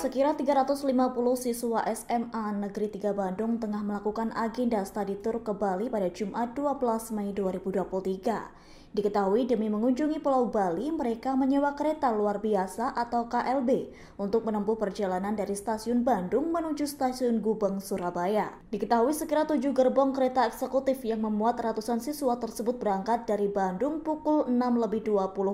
Sekira 350 siswa SMA Negeri 3 Bandung tengah melakukan agenda study tour ke Bali pada Jumat 12 Mei 2023. Diketahui demi mengunjungi Pulau Bali, mereka menyewa kereta luar biasa atau KLB untuk menempuh perjalanan dari stasiun Bandung menuju stasiun Gubeng, Surabaya. Diketahui sekira tujuh gerbong kereta eksekutif yang memuat ratusan siswa tersebut berangkat dari Bandung pukul 6.20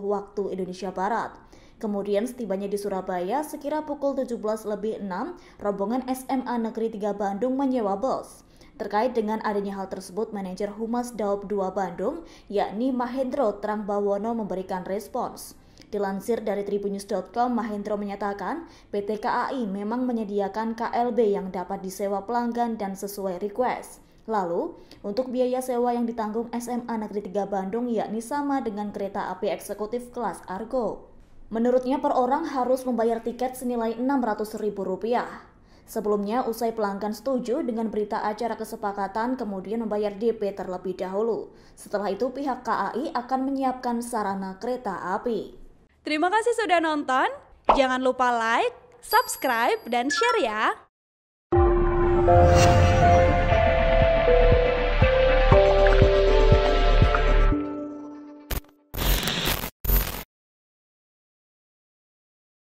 waktu Indonesia Barat. Kemudian setibanya di Surabaya, sekira pukul 17 lebih 6, rombongan SMA Negeri 3 Bandung menyewa bus. Terkait dengan adanya hal tersebut, manajer Humas Daob 2 Bandung, yakni Mahendro Trambawono memberikan respons. Dilansir dari tribunnews.com, Mahendro menyatakan PT KAI memang menyediakan KLB yang dapat disewa pelanggan dan sesuai request. Lalu, untuk biaya sewa yang ditanggung SMA Negeri 3 Bandung yakni sama dengan kereta api eksekutif kelas Argo. Menurutnya per orang harus membayar tiket senilai Rp600.000. Sebelumnya, usai pelanggan setuju dengan berita acara kesepakatan kemudian membayar DP terlebih dahulu. Setelah itu pihak KAI akan menyiapkan sarana kereta api. Terima kasih sudah nonton. Jangan lupa like, subscribe, dan share ya.